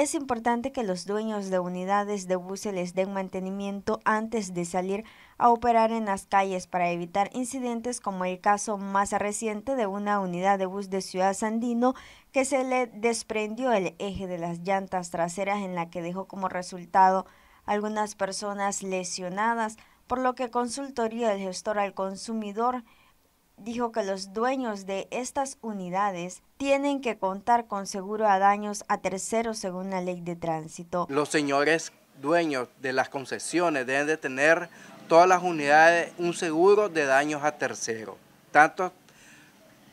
es importante que los dueños de unidades de buses les den mantenimiento antes de salir a operar en las calles para evitar incidentes como el caso más reciente de una unidad de bus de Ciudad Sandino que se le desprendió el eje de las llantas traseras en la que dejó como resultado algunas personas lesionadas, por lo que consultoría el gestor al consumidor dijo que los dueños de estas unidades tienen que contar con seguro a daños a terceros según la ley de tránsito. Los señores dueños de las concesiones deben de tener todas las unidades un seguro de daños a terceros, tanto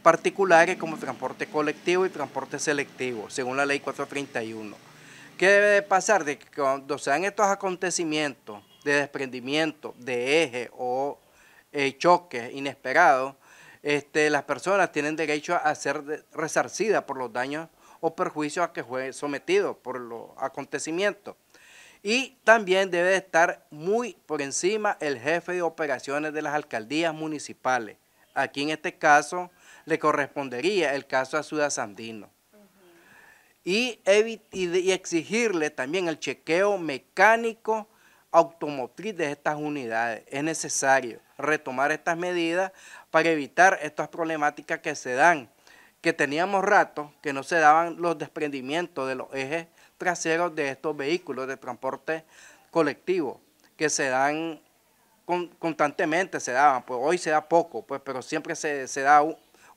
particulares como transporte colectivo y transporte selectivo, según la ley 431. ¿Qué debe de pasar? De que cuando sean estos acontecimientos de desprendimiento de eje o eh, choque inesperado, inesperados, este, las personas tienen derecho a ser resarcidas por los daños o perjuicios a que fue sometido por los acontecimientos. Y también debe estar muy por encima el jefe de operaciones de las alcaldías municipales. Aquí en este caso le correspondería el caso a Ciudad Sandino. y exigirle también el chequeo mecánico automotriz de estas unidades. Es necesario retomar estas medidas para evitar estas problemáticas que se dan, que teníamos rato que no se daban los desprendimientos de los ejes traseros de estos vehículos de transporte colectivo, que se dan constantemente, se daban, pues hoy se da poco, pues, pero siempre se, da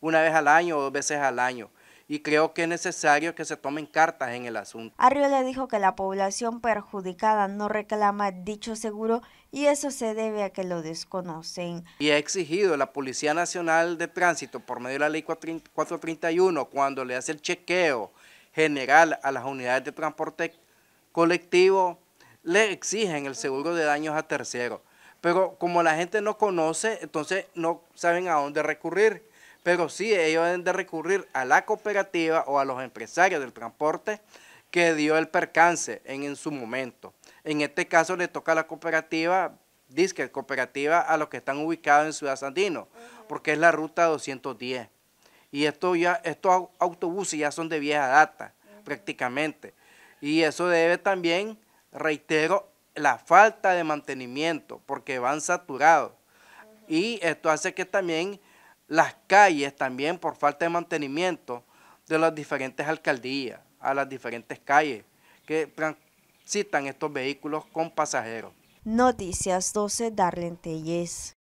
una vez al año o dos veces al año y creo que es necesario que se tomen cartas en el asunto. Arriola dijo que la población perjudicada no reclama dicho seguro y eso se debe a que lo desconocen. Y ha exigido la Policía Nacional de Tránsito por medio de la Ley 431 cuando le hace el chequeo general a las unidades de transporte colectivo, le exigen el seguro de daños a terceros. Pero como la gente no conoce, entonces no saben a dónde recurrir pero sí ellos deben de recurrir a la cooperativa o a los empresarios del transporte que dio el percance en, su momento. En este caso le toca a la cooperativa, disque cooperativa, a los que están ubicados en Ciudad Sandino, porque es la ruta 210. Y esto ya, estos autobuses ya son de vieja data, prácticamente. Y eso debe también, reitero, la falta de mantenimiento, porque van saturados. Y esto hace que también las calles también por falta de mantenimiento de las diferentes alcaldías a las diferentes calles que transitan estos vehículos con pasajeros. Noticias 12, Darlene